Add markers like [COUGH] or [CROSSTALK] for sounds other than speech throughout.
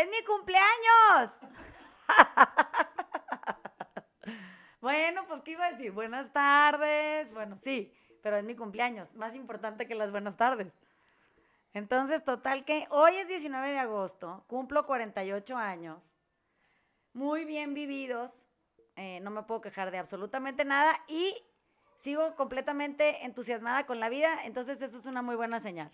es mi cumpleaños. [LAUGHS] bueno, pues ¿qué iba a decir? Buenas tardes. Bueno, sí, pero es mi cumpleaños. Más importante que las buenas tardes. Entonces, total que hoy es 19 de agosto, cumplo 48 años, muy bien vividos, eh, no me puedo quejar de absolutamente nada y sigo completamente entusiasmada con la vida, entonces eso es una muy buena señal.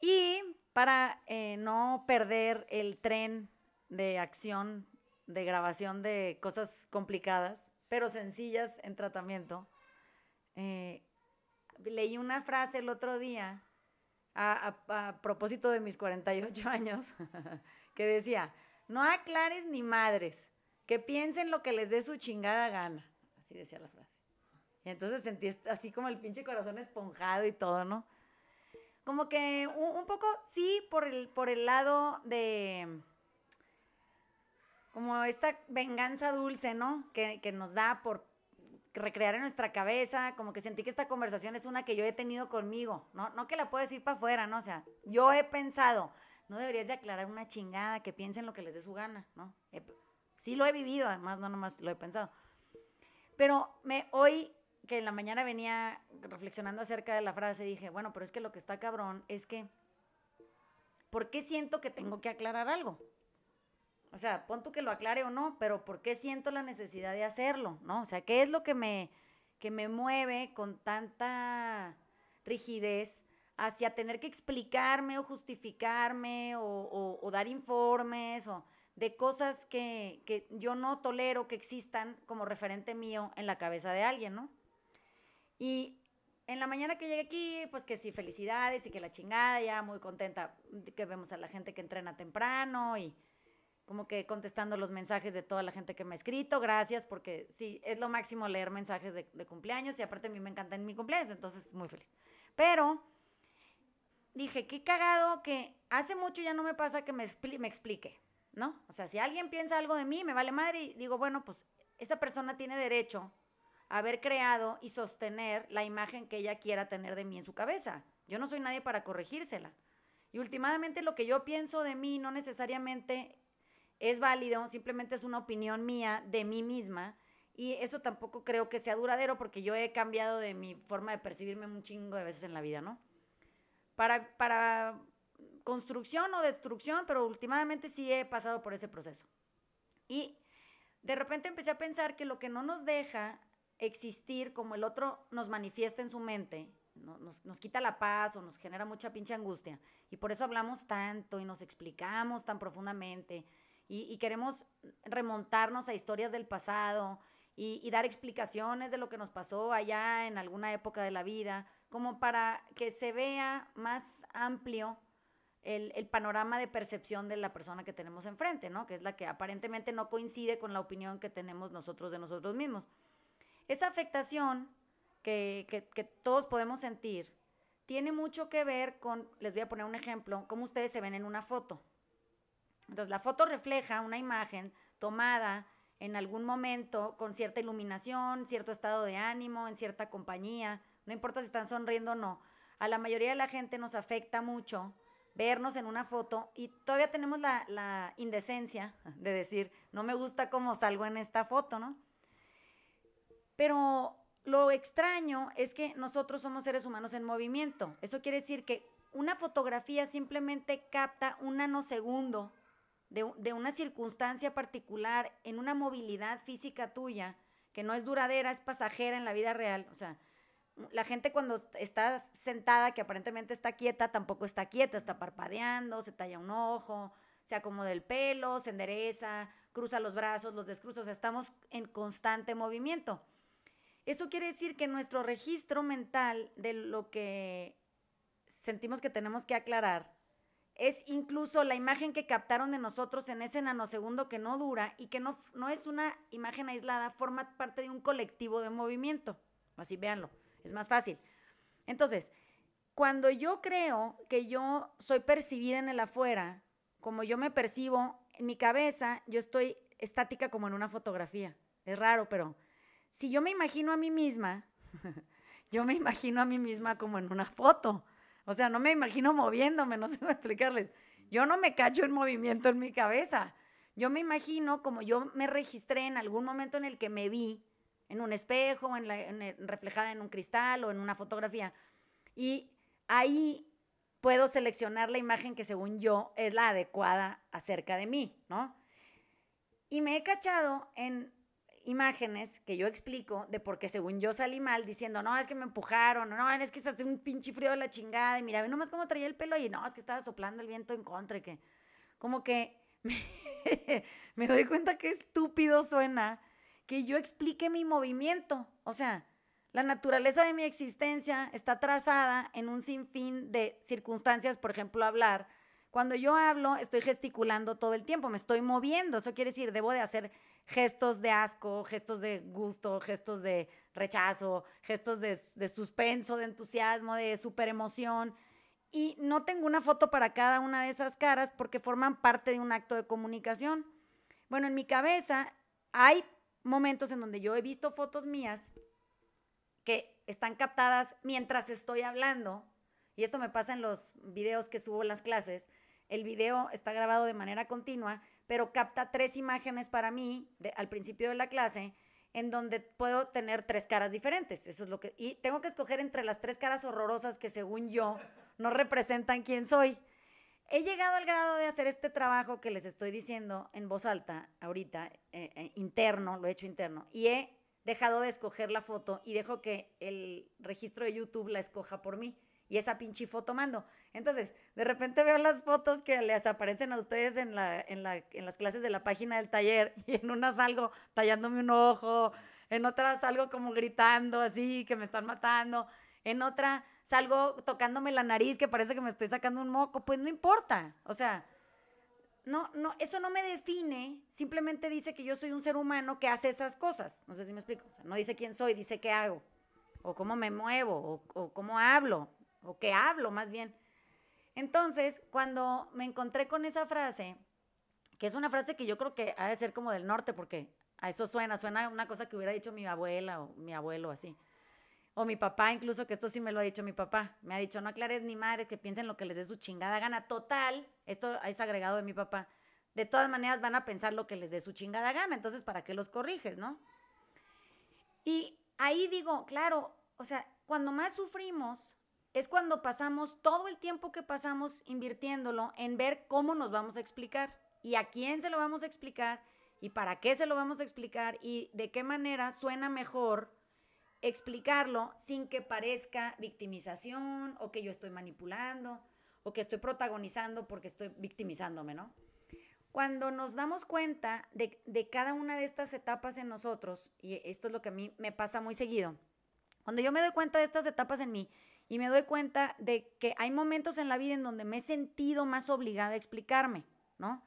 Y para eh, no perder el tren de acción, de grabación de cosas complicadas, pero sencillas en tratamiento. Eh, leí una frase el otro día a, a propósito de mis 48 [LAUGHS] años que decía, no aclares ni madres, que piensen lo que les dé su chingada gana. Así decía la frase. Y entonces sentí así como el pinche corazón esponjado y todo, ¿no? Como que un, poco, sí, por el, por el lado de como esta venganza dulce, ¿no? Que, nos da por recrear en nuestra cabeza, como que sentí que esta conversación es una que yo he tenido conmigo, ¿no? No que la puedes ir para afuera, ¿no? O sea, yo he pensado, no deberías de aclarar una chingada, que piensen lo que les dé su gana, ¿no? sí lo he vivido, además, no nomás lo he pensado. Pero me, hoy que en la mañana venía reflexionando acerca de la frase, dije, bueno, pero es que lo que está cabrón es que, ¿por qué siento que tengo que aclarar algo? O sea, pon que lo aclare o no, pero ¿por qué siento la necesidad de hacerlo? ¿No? O sea, ¿qué es lo que me, que me mueve con tanta rigidez hacia tener que explicarme o justificarme o, dar informes o de cosas que, que, yo no tolero que existan como referente mío en la cabeza de alguien, ¿no? Y en la mañana que llegué aquí, pues que sí, felicidades y que la chingada, ya muy contenta que vemos a la gente que entrena temprano y como que contestando los mensajes de toda la gente que me ha escrito, gracias, porque sí, es lo máximo leer mensajes de, cumpleaños y aparte a mí me encanta en mi cumpleaños, entonces muy feliz. Pero dije, qué cagado que hace mucho ya no me pasa que me, me explique, ¿no? O sea, si alguien piensa algo de mí, me vale madre y digo, bueno, pues esa persona tiene derecho haber creado y sostener la imagen que ella quiera tener de mí en su cabeza. Yo no soy nadie para corregírsela. Y últimamente lo que yo pienso de mí no necesariamente es válido, simplemente es una opinión mía de mí misma. Y eso tampoco creo que sea duradero porque yo he cambiado de mi forma de percibirme un chingo de veces en la vida, ¿no? Para, para construcción o destrucción, pero últimamente sí he pasado por ese proceso. Y de repente empecé a pensar que lo que no nos deja existir como el otro nos manifiesta en su mente, nos, nos, quita la paz o nos genera mucha pinche angustia. Y por eso hablamos tanto y nos explicamos tan profundamente y, queremos remontarnos a historias del pasado y, dar explicaciones de lo que nos pasó allá en alguna época de la vida, como para que se vea más amplio. El, el panorama de percepción de la persona que tenemos enfrente, ¿no? Que es la que aparentemente no coincide con la opinión que tenemos nosotros de nosotros mismos. Esa afectación que, todos podemos sentir tiene mucho que ver con, les voy a poner un ejemplo, cómo ustedes se ven en una foto. Entonces, la foto refleja una imagen tomada en algún momento con cierta iluminación, cierto estado de ánimo, en cierta compañía, no importa si están sonriendo o no. A la mayoría de la gente nos afecta mucho vernos en una foto y todavía tenemos la indecencia de decir, no me gusta cómo salgo en esta foto, ¿no? Pero lo extraño es que nosotros somos seres humanos en movimiento. Eso quiere decir que una fotografía simplemente capta un nanosegundo de, de, una circunstancia particular en una movilidad física tuya que no es duradera, es pasajera en la vida real. O sea, la gente cuando está sentada, que aparentemente está quieta, tampoco está quieta, está parpadeando, se talla un ojo, se acomoda el pelo, se endereza, cruza los brazos, los descruza. O sea, estamos en constante movimiento. Eso quiere decir que nuestro registro mental de lo que sentimos que tenemos que aclarar es incluso la imagen que captaron de nosotros en ese nanosegundo que no dura y que no, no es una imagen aislada, forma parte de un colectivo de movimiento. Así véanlo, es más fácil. Entonces, cuando yo creo que yo soy percibida en el afuera, como yo me percibo en mi cabeza, yo estoy estática como en una fotografía. Es raro, pero si yo me imagino a mí misma, [LAUGHS] yo me imagino a mí misma como en una foto. O sea, no me imagino moviéndome, no sé cómo explicarles. Yo no me cacho en movimiento en mi cabeza. Yo me imagino como yo me registré en algún momento en el que me vi en un espejo, en, la, reflejada en un cristal o en una fotografía. Y ahí puedo seleccionar la imagen que según yo es la adecuada acerca de mí, ¿no? Y me he cachado en imágenes que yo explico de por qué según yo salí mal diciendo, no, es que me empujaron, no, es que estás un pinche frío de la chingada y mira, ve nomás cómo traía el pelo y no, es que estaba soplando el viento en contra y que como que me, [LAUGHS] me doy cuenta que estúpido suena que yo explique mi movimiento, o sea, la naturaleza de mi existencia está trazada en un sinfín de circunstancias, por ejemplo, hablar. Cuando yo hablo, estoy gesticulando todo el tiempo, me estoy moviendo. Eso quiere decir, debo de hacer gestos de asco, gestos de gusto, gestos de rechazo, gestos de, suspenso, de entusiasmo, de super emoción. Y no tengo una foto para cada una de esas caras porque forman parte de un acto de comunicación. Bueno, en mi cabeza hay momentos en donde yo he visto fotos mías que están captadas mientras estoy hablando, y esto me pasa en los videos que subo en las clases, el video está grabado de manera continua, pero capta tres imágenes para mí al principio de la clase en donde puedo tener tres caras diferentes. Eso es lo que y tengo que escoger entre las tres caras horrorosas que según yo no representan quién soy. He llegado al grado de hacer este trabajo que les estoy diciendo en voz alta ahorita, eh, eh, interno, lo he hecho interno, y he dejado de escoger la foto y dejo que el registro de YouTube la escoja por mí y esa pinche foto mando. Entonces, de repente veo las fotos que les aparecen a ustedes en, la, en, la, en las clases de la página del taller [LAUGHS] y en una salgo tallándome un ojo, en otra salgo como gritando así, que me están matando, en otra salgo tocándome la nariz que parece que me estoy sacando un moco, pues no importa, o sea, no, no, eso no me define, simplemente dice que yo soy un ser humano que hace esas cosas, no sé si me explico, no dice quién soy, dice qué hago, o cómo me muevo, o, o cómo hablo, o que hablo más bien. Entonces, cuando me encontré con esa frase, que es una frase que yo creo que ha de ser como del norte, porque a eso suena, suena una cosa que hubiera dicho mi abuela o mi abuelo así. O mi papá, incluso, que esto sí me lo ha dicho mi papá. Me ha dicho, no aclares ni madres, que piensen lo que les dé su chingada gana. Total, esto es agregado de mi papá. De todas maneras van a pensar lo que les dé su chingada gana, entonces, ¿para qué los corriges, no? Y ahí digo, claro, o sea, cuando más sufrimos, es cuando pasamos todo el tiempo que pasamos invirtiéndolo en ver cómo nos vamos a explicar y a quién se lo vamos a explicar y para qué se lo vamos a explicar y de qué manera suena mejor explicarlo sin que parezca victimización o que yo estoy manipulando o que estoy protagonizando porque estoy victimizándome, ¿no? Cuando nos damos cuenta de, de cada una de estas etapas en nosotros, y esto es lo que a mí me pasa muy seguido, cuando yo me doy cuenta de estas etapas en mí, y me doy cuenta de que hay momentos en la vida en donde me he sentido más obligada a explicarme, ¿no?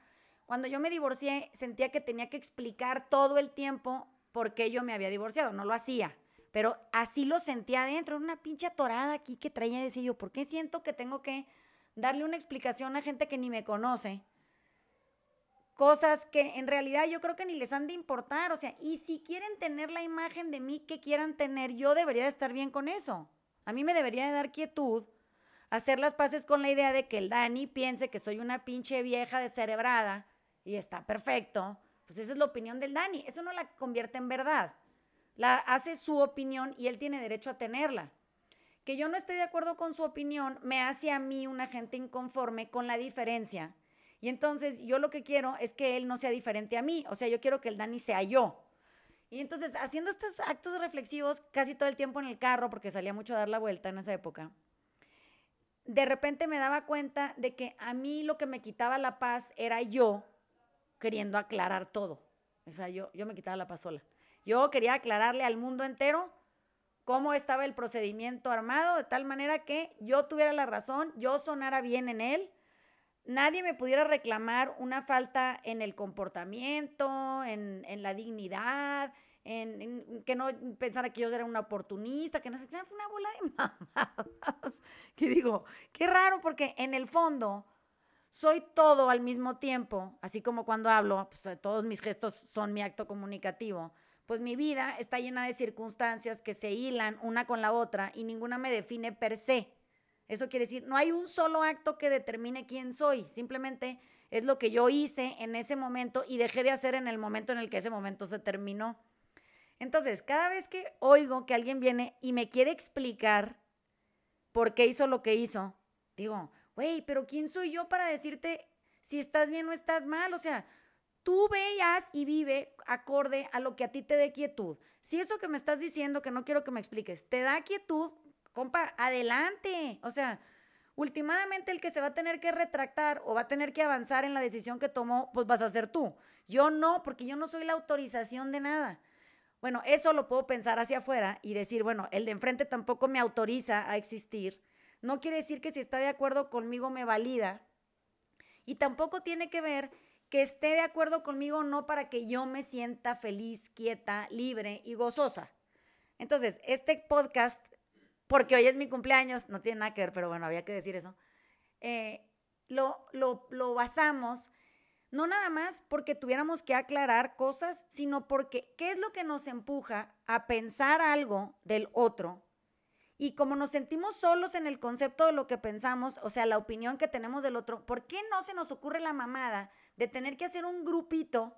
Cuando yo me divorcié, sentía que tenía que explicar todo el tiempo por qué yo me había divorciado, no lo hacía, pero así lo sentía adentro, era una pinche atorada aquí que traía de decir yo, ¿por qué siento que tengo que darle una explicación a gente que ni me conoce? cosas que en realidad yo creo que ni les han de importar. O sea, y si quieren tener la imagen de mí que quieran tener, yo debería estar bien con eso. A mí me debería de dar quietud hacer las paces con la idea de que el Dani piense que soy una pinche vieja descerebrada y está perfecto. Pues esa es la opinión del Dani. Eso no la convierte en verdad. La hace su opinión y él tiene derecho a tenerla. Que yo no esté de acuerdo con su opinión me hace a mí una gente inconforme con la diferencia. Y entonces yo lo que quiero es que él no sea diferente a mí. O sea, yo quiero que el Dani sea yo. Y entonces, haciendo estos actos reflexivos casi todo el tiempo en el carro, porque salía mucho a dar la vuelta en esa época, de repente me daba cuenta de que a mí lo que me quitaba la paz era yo queriendo aclarar todo. O sea, yo, yo me quitaba la paz sola. Yo quería aclararle al mundo entero cómo estaba el procedimiento armado, de tal manera que yo tuviera la razón, yo sonara bien en él nadie me pudiera reclamar una falta en el comportamiento, en, la dignidad, en, que no pensara que yo era un oportunista, que no sé, fue una bola de [LAUGHS] mamadas. que digo, qué raro, porque en el fondo soy todo al mismo tiempo, así como cuando hablo, pues, eh, todos mis gestos son mi acto comunicativo. Pues mi vida está llena de circunstancias que se hilan una con la otra y ninguna me define per se. Eso quiere decir, no hay un solo acto que determine quién soy, simplemente es lo que yo hice en ese momento y dejé de hacer en el momento en el que ese momento se terminó. Entonces, cada vez que oigo que alguien viene y me quiere explicar por qué hizo lo que hizo, digo, güey, pero ¿quién soy yo para decirte si estás bien o estás mal? O sea, tú veías y vive acorde a lo que a ti te dé quietud. Si eso que me estás diciendo, que no quiero que me expliques, te da quietud, compa, adelante. O sea, Últimamente el que se va a tener que retractar o va a tener que avanzar en la decisión que tomó, pues vas a ser tú. Yo no, porque yo no soy la autorización de nada. Bueno, eso lo puedo pensar hacia afuera y decir, bueno, el de enfrente tampoco me autoriza a existir. No quiere decir que si está de acuerdo conmigo me valida. Y tampoco tiene que ver que esté de acuerdo conmigo no para que yo me sienta feliz, quieta, libre y gozosa. Entonces, este podcast porque hoy es mi cumpleaños, no tiene nada que ver, pero bueno, había que decir eso, eh, lo, lo, lo basamos no nada más porque tuviéramos que aclarar cosas, sino porque qué es lo que nos empuja a pensar algo del otro. Y como nos sentimos solos en el concepto de lo que pensamos, o sea, la opinión que tenemos del otro, ¿por qué no se nos ocurre la mamada de tener que hacer un grupito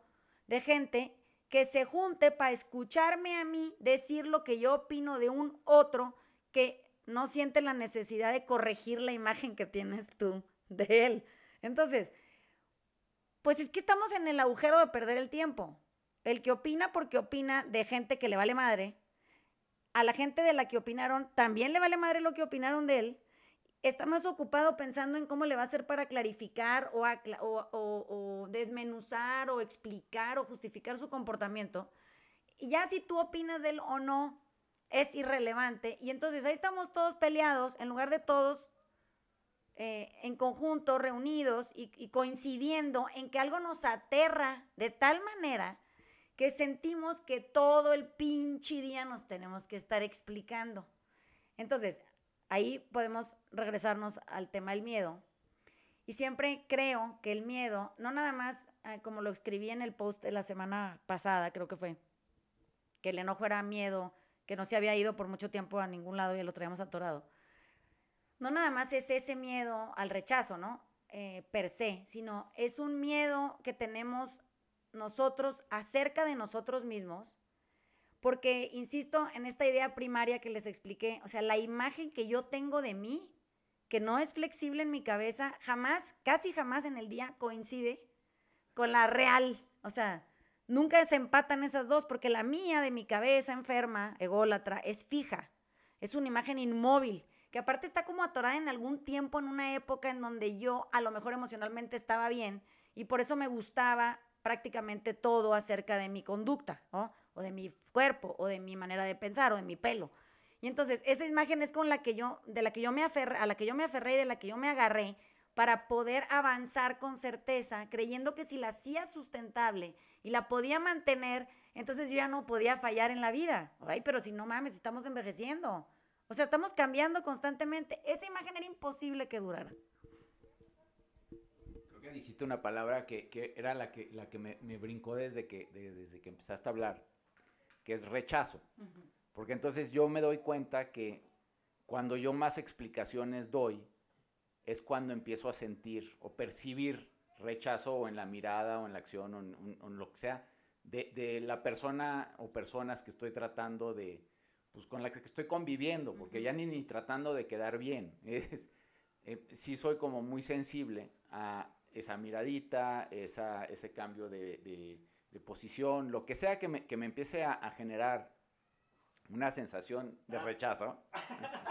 de gente que se junte para escucharme a mí decir lo que yo opino de un otro que no siente la necesidad de corregir la imagen que tienes tú de él. Entonces, pues es que estamos en el agujero de perder el tiempo. El que opina porque opina de gente que le vale madre, a la gente de la que opinaron también le vale madre lo que opinaron de él, está más ocupado pensando en cómo le va a hacer para clarificar o, desmenuzar o explicar o justificar su comportamiento. ya si tú opinas de él o no, es irrelevante. Y entonces ahí estamos todos peleados, en lugar de todos eh, en conjunto, reunidos y, coincidiendo en que algo nos aterra de tal manera que sentimos que todo el pinche día nos tenemos que estar explicando. Entonces, ahí podemos regresarnos al tema del miedo. Y siempre creo que el miedo, no nada más ah, como lo escribí en el post de la semana pasada, creo que fue, que el enojo era miedo, que no se había ido por mucho tiempo a ningún lado y lo traíamos atorado. No nada más es ese miedo al rechazo, ¿no? Eh, per se, sino es un miedo que tenemos nosotros acerca de nosotros mismos, porque, insisto, en esta idea primaria que les expliqué, o sea, la imagen que yo tengo de mí, que no es flexible en mi cabeza, jamás, casi jamás en el día coincide con la real, o sea, Nunca se empatan esas dos porque la mía de mi cabeza enferma, ególatra, es fija. Es una imagen inmóvil, que aparte está como atorada en algún tiempo, en una época en donde yo a lo mejor emocionalmente estaba bien y por eso me gustaba prácticamente todo acerca de mi conducta, o de mi cuerpo, o de mi manera de pensar, o de mi pelo. Y entonces esa imagen es con la que yo, de la que yo me aferré, a la que yo me aferré y de la que yo me agarré para poder avanzar con certeza, creyendo que si la hacía sustentable y la podía mantener, entonces yo ya no podía fallar en la vida. Ay, pero si no mames, estamos envejeciendo. O sea, estamos cambiando constantemente. Esa imagen era imposible que durara. Creo que dijiste una palabra que, era la que, la que me, brincó desde que, desde que empezaste a hablar, que es rechazo. Porque entonces yo me doy cuenta que cuando yo más explicaciones doy, es cuando empiezo a sentir o percibir rechazo o en la mirada o en la acción o en, lo que sea de, la persona o personas que estoy tratando de, pues con las que estoy conviviendo, porque ya ni, ni tratando de quedar bien. [LAUGHS] Es, eh, sí soy como muy sensible a esa miradita, esa, ese cambio de, posición, lo que sea que me, empiece a generar una sensación de ah. rechazo. [LAUGHS]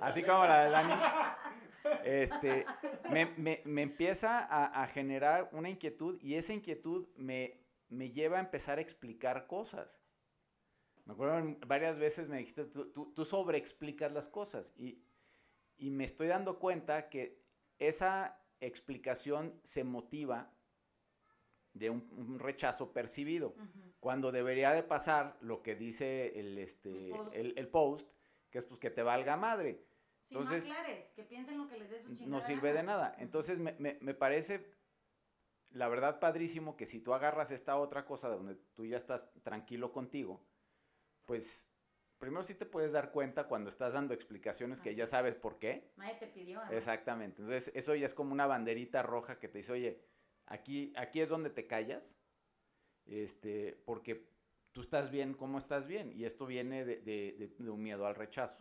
así como la de Dani, este, me, me, me empieza a, a, generar una inquietud y esa inquietud me, me, lleva a empezar a explicar cosas. Me acuerdo varias veces me dijiste, tú, tú, sobreexplicas las cosas y, y me estoy dando cuenta que esa explicación se motiva de un, rechazo percibido, cuando debería de pasar lo que dice el, este, post. El, el post que es pues que te valga madre no aclares, que piensen lo que les dé su No sirve de nada. Entonces, me, parece, la verdad, padrísimo que si tú agarras esta otra cosa donde tú ya estás tranquilo contigo, pues primero sí te puedes dar cuenta cuando estás dando explicaciones que ya sabes por qué. Nadie te pidió. Exactamente. Entonces, eso ya es como una banderita roja que te dice, oye, aquí, aquí es donde te callas, este, porque tú estás bien, como estás bien? Y esto viene de, un miedo al rechazo.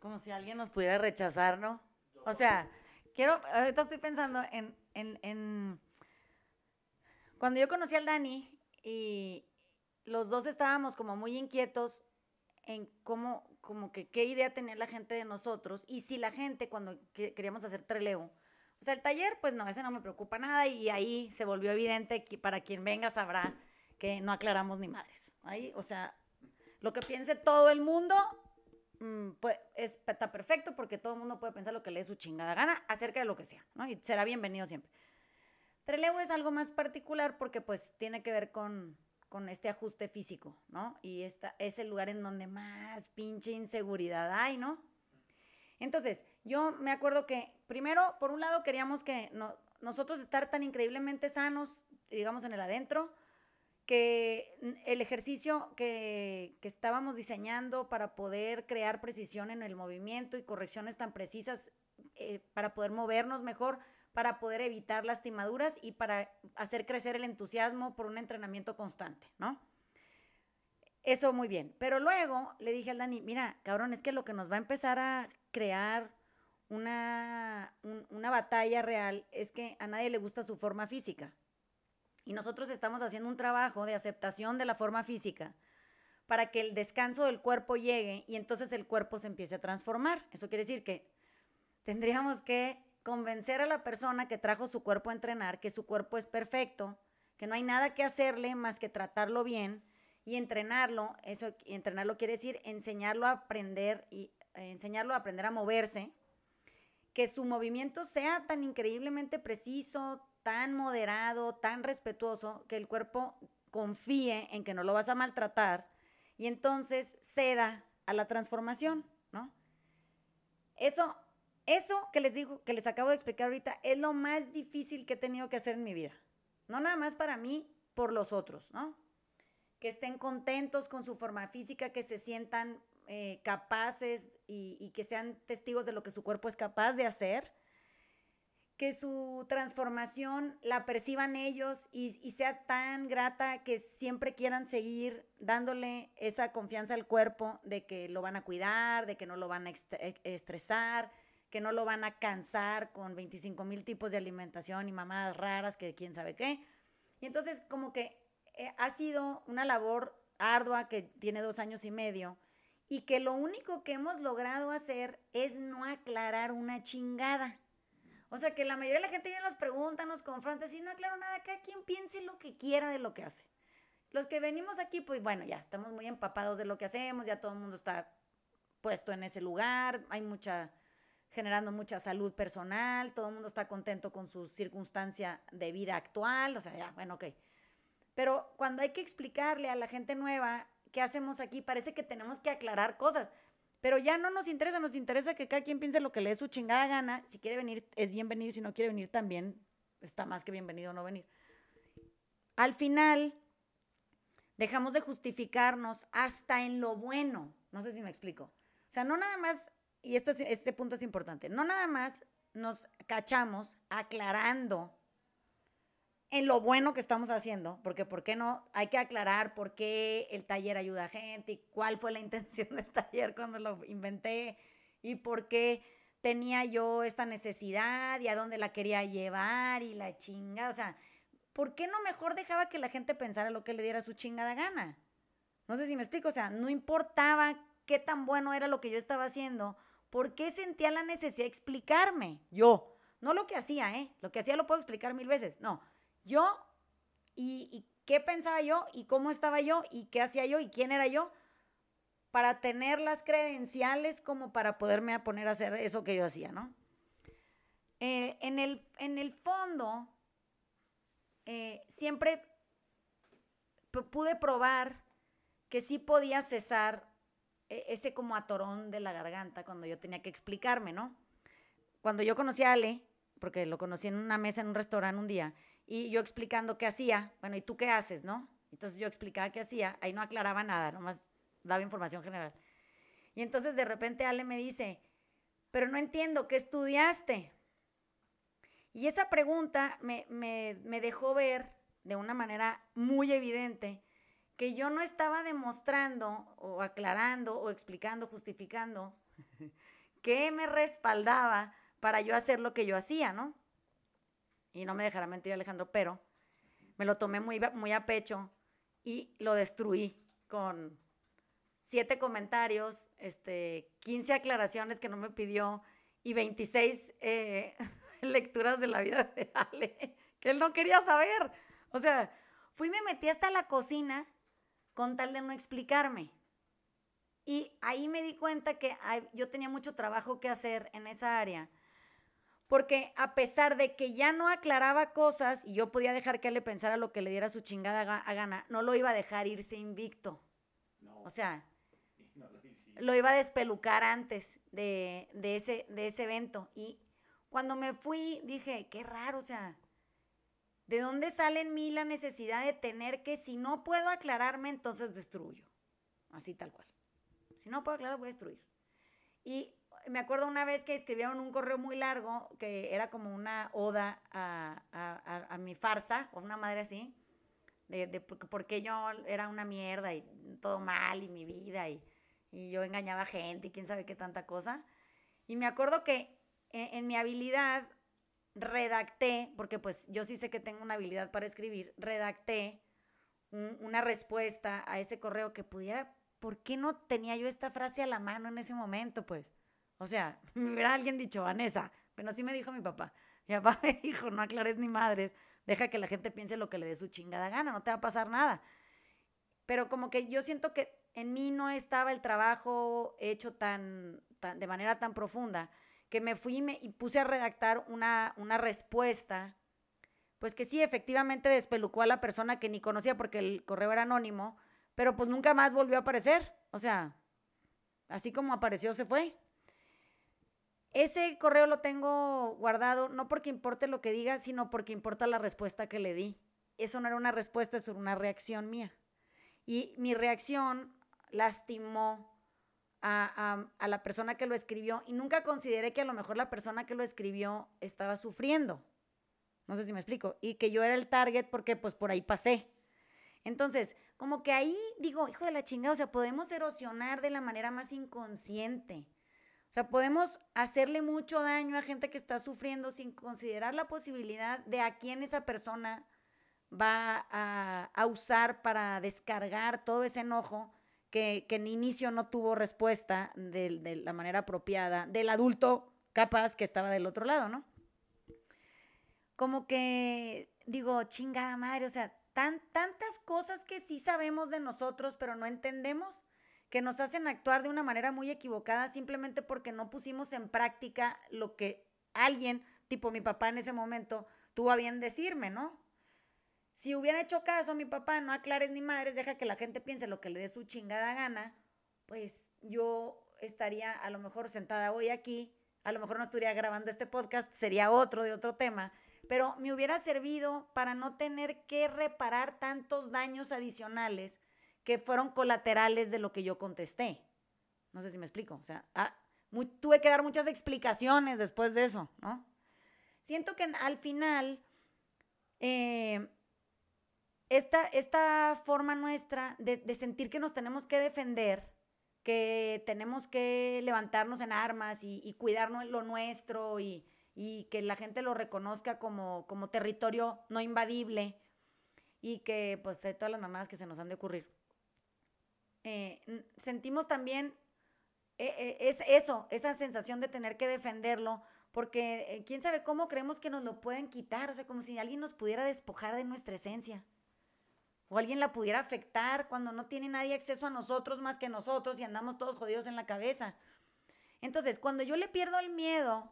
Como si alguien nos pudiera rechazar, ¿no? O sea, quiero, ahorita estoy pensando en, en, cuando yo conocí al Dani y los dos estábamos como muy inquietos en cómo, como que qué idea tenía la gente de nosotros y si la gente cuando queríamos hacer treleo, o sea, el taller, pues no, ese no me preocupa nada y ahí se volvió evidente que para quien venga sabrá que no aclaramos ni madres. Ahí, o sea, lo que piense todo el mundo Mm, pues está perfecto porque todo el mundo puede pensar lo que le dé su chingada gana acerca de lo que sea, ¿no? Y será bienvenido siempre. Trelew es algo más particular porque pues tiene que ver con, este ajuste físico, ¿no? Y esta, es el lugar en donde más pinche inseguridad hay, ¿no? Entonces, yo me acuerdo que primero, por un lado, queríamos que nosotros estar tan increíblemente sanos, digamos, en el adentro, que el ejercicio que, estábamos diseñando para poder crear precisión en el movimiento y correcciones tan precisas eh, para poder movernos mejor, para poder evitar lastimaduras y para hacer crecer el entusiasmo por un entrenamiento constante, ¿no? Eso muy bien. Pero luego le dije al Dani, mira, cabrón, es que lo que nos va a empezar a crear una, una batalla real es que a nadie le gusta su forma física. Y nosotros estamos haciendo un trabajo de aceptación de la forma física para que el descanso del cuerpo llegue y entonces el cuerpo se empiece a transformar. Eso quiere decir que tendríamos que convencer a la persona que trajo su cuerpo a entrenar que su cuerpo es perfecto, que no hay nada que hacerle más que tratarlo bien y entrenarlo. Eso entrenarlo quiere decir enseñarlo a aprender y eh, enseñarlo a aprender a moverse, que su movimiento sea tan increíblemente preciso, tan moderado, tan respetuoso, que el cuerpo confíe en que no lo vas a maltratar y entonces ceda a la transformación, ¿no? Eso, eso que les digo, que les acabo de explicar ahorita, es lo más difícil que he tenido que hacer en mi vida. No nada más para mí, por los otros, ¿no? Que estén contentos con su forma física, que se sientan eh, capaces y, y que sean testigos de lo que su cuerpo es capaz de hacer que su transformación la perciban ellos y, sea tan grata que siempre quieran seguir dándole esa confianza al cuerpo de que lo van a cuidar, de que no lo van a e-, estresar, que no lo van a cansar con 25 mil tipos de alimentación y mamadas raras que quién sabe qué. Y entonces como que eh, ha sido una labor ardua que tiene dos años y medio y que lo único que hemos logrado hacer es no aclarar una chingada. O sea, que la mayoría de la gente ya nos pregunta, nos confronta, si no aclaro nada, cada quien piense lo que quiera de lo que hace. Los que venimos aquí, pues bueno, ya estamos muy empapados de lo que hacemos, ya todo el mundo está puesto en ese lugar, hay mucha, generando mucha salud personal, todo el mundo está contento con su circunstancia de vida actual, o sea, ya, bueno, ok. Pero cuando hay que explicarle a la gente nueva qué hacemos aquí, parece que tenemos que aclarar cosas. Pero ya no nos interesa, nos interesa que cada quien piense lo que le dé su chingada gana. Si quiere venir, es bienvenido. Si no quiere venir, también está más que bienvenido no venir. Al final, dejamos de justificarnos hasta en lo bueno. No sé si me explico. O sea, no nada más, y esto este punto es importante, no nada más nos cachamos aclarando en lo bueno que estamos haciendo, porque ¿por qué no? Hay que aclarar por qué el taller ayuda a gente y cuál fue la [LAUGHS] intención del taller cuando lo inventé y por qué tenía yo esta necesidad y a dónde la quería llevar y la chinga, o sea, ¿por qué no mejor dejaba que la gente pensara lo que le diera su chingada gana? No sé si me explico, o sea, no importaba qué tan bueno era lo que yo estaba haciendo, ¿por qué sentía la necesidad de explicarme? Yo, no lo que hacía, ¿eh? Lo que hacía lo puedo explicar mil veces, no yo y, qué pensaba yo y cómo estaba yo y qué hacía yo y quién era yo para tener las credenciales como para poderme poner a hacer eso que yo hacía, ¿no? Eh, en, el, fondo, eh, siempre pude probar que sí podía cesar e-, ese como atorón de la garganta cuando yo tenía que explicarme, ¿no? Cuando yo conocí a Ale, porque lo conocí en una mesa en un restaurante un día, y yo explicando qué hacía, bueno, ¿y tú qué haces, no? Entonces yo explicaba qué hacía, ahí no aclaraba nada, nomás daba información general. Y entonces de repente Ale me dice, pero no entiendo, ¿qué estudiaste? Y esa pregunta me, me, me dejó ver de una manera muy evidente que yo no estaba demostrando o aclarando o explicando, justificando [LAUGHS] qué me respaldaba para yo hacer lo que yo hacía, ¿no? y no me dejará mentir Alejandro, pero me lo tomé muy, a pecho y lo destruí con siete comentarios, este, 15 aclaraciones que no me pidió y 26 eh, [LAUGHS] lecturas de la vida de Ale, que él no quería saber. O sea, fui y me metí hasta la cocina con tal de no explicarme. Y ahí me di cuenta que yo tenía mucho trabajo que hacer en esa área porque a pesar de que ya no aclaraba cosas y yo podía dejar que él le pensara lo que le diera su chingada a gana, no lo iba a dejar irse invicto. O sea, [LAUGHS] lo, iba a despelucar antes de, ese, de ese evento. Y cuando me fui, dije, qué raro, o sea, ¿de dónde sale en mí la necesidad de tener que si no puedo aclararme, entonces destruyo? Así tal cual. Si no puedo aclarar, voy a destruir. Y me acuerdo una vez que escribieron un correo muy largo que era como una oda a, a, a, mi farsa o una madre así, de, de por qué yo era una mierda y todo mal y mi vida y, yo engañaba gente y quién sabe qué tanta cosa. Y me acuerdo que eh, en, mi habilidad redacté, porque pues yo sí sé que tengo una habilidad para escribir, redacté una respuesta a ese correo que pudiera, ¿por qué no tenía yo esta frase a la mano en ese momento? Pues o sea, [LAUGHS] me hubiera alguien dicho, Vanessa, pero así me dijo mi papá. Mi papá [LAUGHS] me dijo, no aclares ni madres, deja que la gente piense lo que le dé su chingada gana, no te va a pasar nada. Pero como que yo siento que en mí no estaba el trabajo hecho tan, tan de manera tan profunda, que me fui y, puse a redactar una, una respuesta pues que sí, efectivamente despelucó a la persona que ni conocía porque el correo era anónimo, pero pues nunca más volvió a aparecer. O sea, así como apareció, se fue. Ese correo lo tengo guardado no porque importe lo que diga, sino porque importa la respuesta que le di. Eso no era una respuesta, eso una reacción mía. Y mi reacción lastimó a, la persona que lo escribió y nunca consideré que a lo mejor la persona que lo escribió estaba sufriendo. No sé si me explico. Y que yo era el target porque pues por ahí pasé. Entonces, como que ahí digo, hijo de la chingada, o sea, podemos erosionar de la manera más inconsciente. O sea, podemos hacerle mucho daño a gente que está sufriendo sin considerar la posibilidad de a quién esa persona va a, usar para descargar todo ese enojo que, en inicio no tuvo respuesta de, la manera apropiada del adulto capaz que estaba del otro lado, ¿no? Como que digo, chingada madre, o sea, tan, tantas cosas que sí sabemos de nosotros, pero no entendemos que nos hacen actuar de una manera muy equivocada simplemente porque no pusimos en práctica lo que alguien, tipo mi papá en ese momento, tuvo a bien decirme, ¿no? Si hubiera hecho caso a mi papá, no aclares ni madres, deja que la gente piense lo que le dé su chingada gana, pues yo estaría a lo mejor sentada hoy aquí, a lo mejor no estaría grabando este podcast, sería otro de otro tema, pero me hubiera servido para no tener que reparar tantos daños adicionales que fueron colaterales de lo que yo contesté. No sé si me explico. O sea, ah, tuve que dar muchas explicaciones después de eso, ¿no? Siento que al final, eh, esta, forma nuestra de, sentir que nos tenemos que defender, que tenemos que levantarnos en armas y, cuidarnos cuidar lo nuestro y, que la gente lo reconozca como, como territorio no invadible y que pues eh, todas las mamadas que se nos han de ocurrir. Eh, sentimos también e, e, es eso, esa sensación de tener que defenderlo, porque eh, quién sabe cómo creemos que nos lo pueden quitar, o sea, como si alguien nos pudiera despojar de nuestra esencia o alguien la pudiera afectar cuando no tiene nadie acceso a nosotros más que nosotros y andamos todos jodidos en la cabeza. Entonces, cuando yo le pierdo el miedo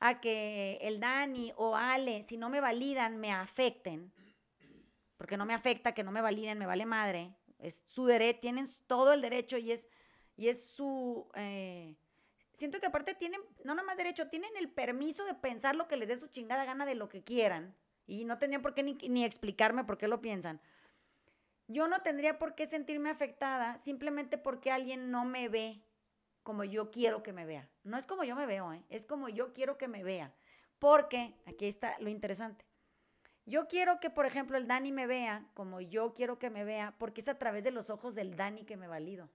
a que el Dani o Ale, si no me validan, me afecten, porque no me afecta que no me validen, me vale madre, es su derecho, tienen todo el derecho y es, y es su... Eh, siento que aparte tienen, no nada más derecho, tienen el permiso de pensar lo que les dé su chingada gana de lo que quieran. Y no tendrían por qué ni, explicarme por qué lo piensan. Yo no tendría por qué sentirme afectada simplemente porque alguien no me ve como yo quiero que me vea. No es como yo me veo, ¿eh? es como yo quiero que me vea. Porque, aquí está lo interesante, yo quiero que, por ejemplo, el Dani me vea como yo quiero que me vea, porque es a través de los ojos del Dani que me valido.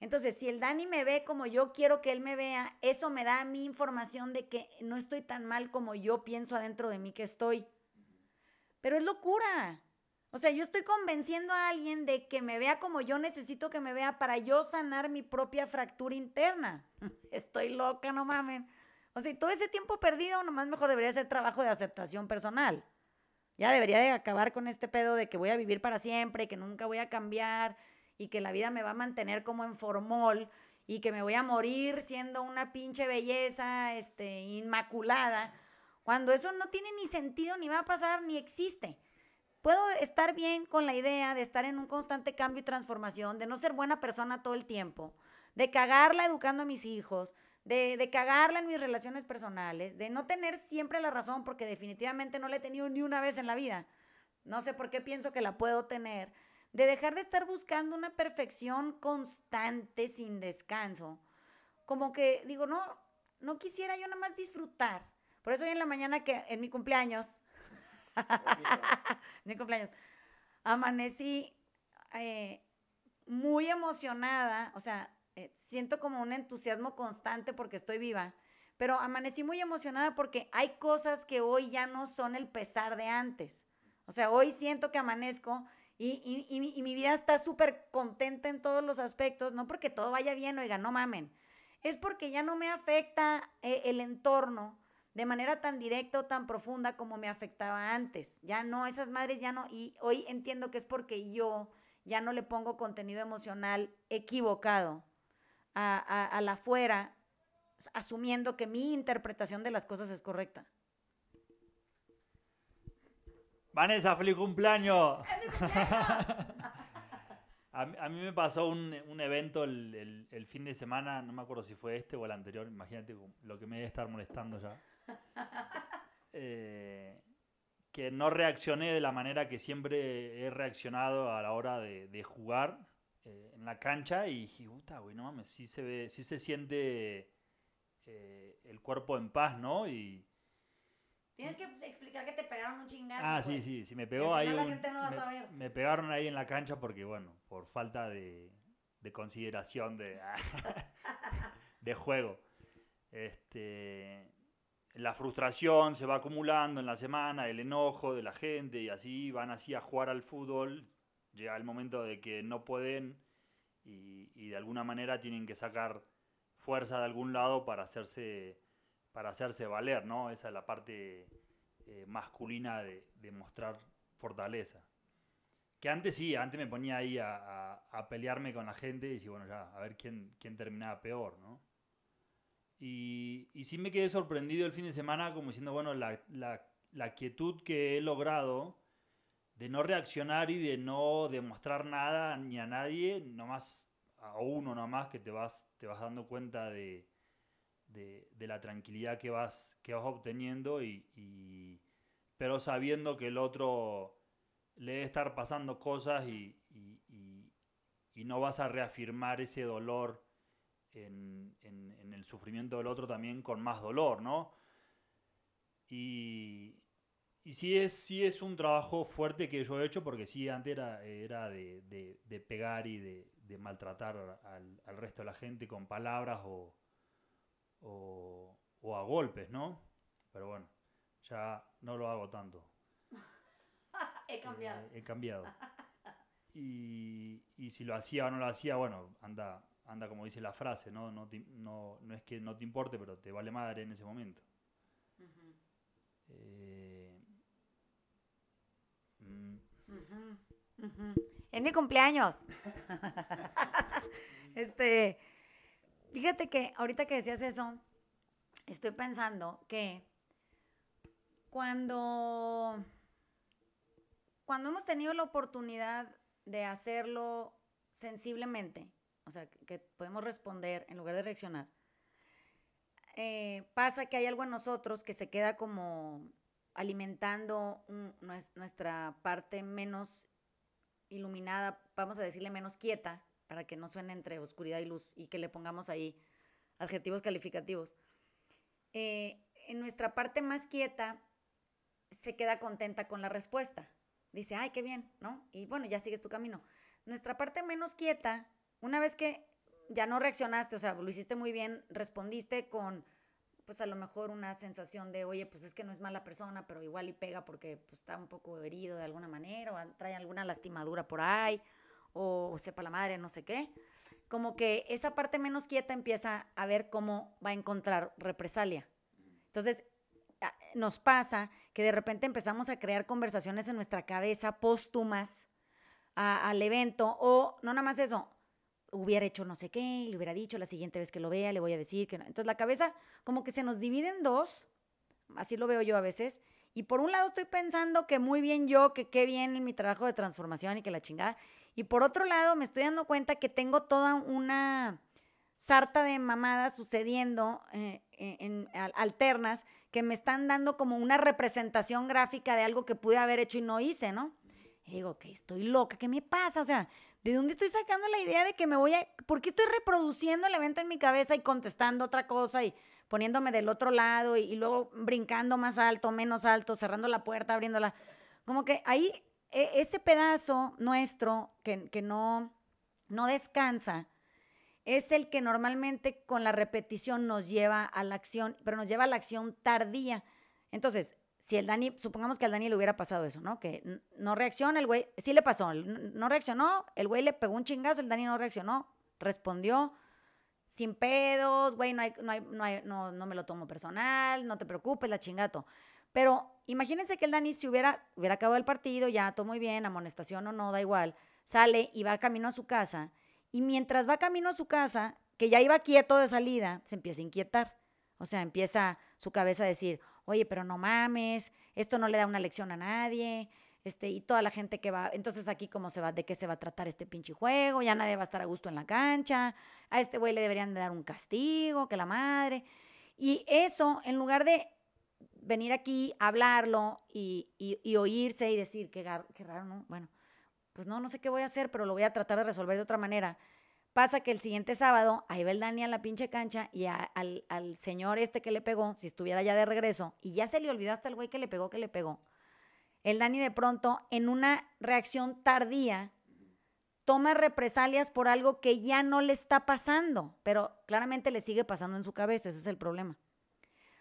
Entonces, si el Dani me ve como yo quiero que él me vea, eso me da mi información de que no estoy tan mal como yo pienso adentro de mí que estoy. Pero es locura. O sea, yo estoy convenciendo a alguien de que me vea como yo necesito que me vea para yo sanar mi propia fractura interna. [LAUGHS] Estoy loca, no mamen. O sea, todo ese tiempo perdido, nomás mejor debería ser trabajo de aceptación personal. Ya debería de acabar con este pedo de que voy a vivir para siempre, que nunca voy a cambiar y que la vida me va a mantener como en formol y que me voy a morir siendo una pinche belleza este, inmaculada, cuando eso no tiene ni sentido, ni va a pasar, ni existe. Puedo estar bien con la idea de estar en un constante cambio y transformación, de no ser buena persona todo el tiempo, de cagarla educando a mis hijos, de, cagarla en mis relaciones personales, de no tener siempre la razón, porque definitivamente no la he tenido ni una vez en la vida. No sé por qué pienso que la puedo tener. De dejar de estar buscando una perfección constante sin descanso. Como que digo, no, no quisiera yo nada más disfrutar. Por eso hoy en la mañana que en mi cumpleaños, [LAUGHS] mi cumpleaños, amanecí eh, muy emocionada, o sea, eh, siento como un entusiasmo constante porque estoy viva, pero amanecí muy emocionada porque hay cosas que hoy ya no son el pesar de antes. O sea, hoy siento que amanezco y, mi, vida está súper contenta en todos los aspectos, no porque todo vaya bien, oiga, no mamen, es porque ya no me afecta eh, el entorno de manera tan directa o tan profunda como me afectaba antes. Ya no, esas madres ya no, y hoy entiendo que es porque yo ya no le pongo contenido emocional equivocado a, la afuera asumiendo que mi interpretación de las cosas es correcta. Vanessa, feliz cumpleaños. [LAUGHS] a, mí me pasó un, un evento el, el, fin de semana, no me acuerdo si fue este o el anterior, imagínate lo que me debe estar molestando ya. [LAUGHS] Eh, que no reaccioné de la manera que siempre he reaccionado a la hora de, de jugar eh, en la cancha y dije, puta, güey, no mames, sí se ve, sí se siente eh, el cuerpo en paz, ¿no? Y... Tienes que explicar que te pegaron un chingazo. Ah, sí, sí, sí, me pegó ahí. me, me pegaron ahí en la cancha porque, bueno, por falta de, de consideración de, [LAUGHS] de juego. Este, la frustración se va acumulando en la semana, el enojo de la gente y así van así a jugar al fútbol llega el momento de que no pueden y, de alguna manera tienen que sacar fuerza de algún lado para hacerse, para hacerse valer, ¿no? Esa es la parte eh, masculina de, mostrar fortaleza. Que antes sí, antes me ponía ahí a, pelearme con la gente y decía, bueno, ya, a ver quién, quién terminaba peor, ¿no? Y, sí me quedé sorprendido el fin de semana como diciendo, bueno, la quietud que he logrado de no reaccionar y de no demostrar nada ni a nadie, nomás a uno nomás que te vas, te vas dando cuenta de, la tranquilidad que vas, que vas obteniendo, y, pero sabiendo que el otro le debe estar pasando cosas y, no vas a reafirmar ese dolor en, en, el sufrimiento del otro también con más dolor, ¿no? Y, y sí es, sí es un trabajo fuerte que yo he hecho, porque sí, antes era, era de, pegar y de, maltratar al, resto de la gente con palabras o, a golpes, ¿no? Pero bueno, ya no lo hago tanto. [LAUGHS] he cambiado. Eh, he cambiado. Y, si lo hacía o no lo hacía, bueno, anda, anda como dice la frase, ¿no? No, no, es que no te importe, pero te vale madre en ese momento. eh, en mi cumpleaños. [LAUGHS] este, fíjate que ahorita que decías eso, estoy pensando que cuando, cuando hemos tenido la oportunidad de hacerlo sensiblemente, o sea, que podemos responder en lugar de reaccionar, eh, pasa que hay algo en nosotros que se queda como alimentando nuestra parte menos iluminada, vamos a decirle menos quieta, para que no suene entre oscuridad y luz y que le pongamos ahí adjetivos calificativos. Eh, en nuestra parte más quieta se queda contenta con la respuesta. Dice, ay, qué bien, ¿no? Y bueno, ya sigues tu camino. Nuestra parte menos quieta, una vez que ya no reaccionaste, o sea, lo hiciste muy bien, respondiste con pues a lo mejor una sensación de, oye, pues es que no es mala persona, pero igual y pega porque pues, está un poco herido de alguna manera, o trae alguna lastimadura por ahí, o, sepa la madre, no sé qué. Como que esa parte menos quieta empieza a ver cómo va a encontrar represalia. Entonces, nos pasa que de repente empezamos a crear conversaciones en nuestra cabeza póstumas al evento, o no nada más eso, hubiera hecho no sé qué, le hubiera dicho, la siguiente vez que lo vea le voy a decir que no. Entonces la cabeza como que se nos divide en dos, así lo veo yo a veces, y por un lado estoy pensando que muy bien yo, que qué bien en mi trabajo de transformación y que la chingada, y por otro lado me estoy dando cuenta que tengo toda una sarta de mamadas sucediendo eh, e, en, alternas que me están dando como una representación gráfica de algo que pude haber hecho y no hice, ¿no? digo, que estoy loca, ¿qué me pasa? O sea, ¿de dónde estoy sacando la idea de que me voy a... ¿Por qué estoy reproduciendo el evento en mi cabeza y contestando otra cosa y poniéndome del otro lado y, luego brincando más alto, menos alto, cerrando la puerta, abriéndola? Como que ahí e, ese pedazo nuestro que, no, no descansa es el que normalmente con la repetición nos lleva a la acción, pero nos lleva a la acción tardía. Entonces, si el Dani, supongamos que al Dani le hubiera pasado eso, ¿no? Que no reacciona el güey, sí le pasó, no reaccionó, el güey le pegó un chingazo, el Dani no reaccionó, respondió sin pedos, güey, no, hay, no, hay, no, no, me lo tomo personal, no te preocupes, la chingato. Pero imagínense que el Dani si hubiera, hubiera acabado el partido, ya todo muy bien, amonestación o no, da igual, sale y va camino a su casa, y mientras va camino a su casa, que ya iba quieto de salida, se empieza a inquietar, o sea, empieza su cabeza a decir, oye, pero no mames, esto no le da una lección a nadie, este, y toda la gente que va, entonces aquí cómo se va, de qué se va a tratar este pinche juego, ya nadie va a estar a gusto en la cancha, a este güey le deberían de dar un castigo, que la madre. Y eso, en lugar de venir aquí, hablarlo y, y, y oírse y decir, qué raro, ¿no? Bueno, pues no, no sé qué voy a hacer, pero lo voy a tratar de resolver de otra manera. Pasa que el siguiente sábado, ahí va el Dani a la pinche cancha y al, al, señor este que le pegó, si estuviera ya de regreso, y ya se le olvidó hasta el güey que le pegó, que le pegó. El Dani de pronto, en una reacción tardía, toma represalias por algo que ya no le está pasando, pero claramente le sigue pasando en su cabeza, ese es el problema.